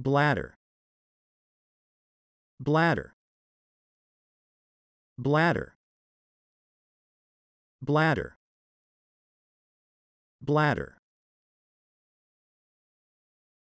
bladder bladder bladder bladder bladder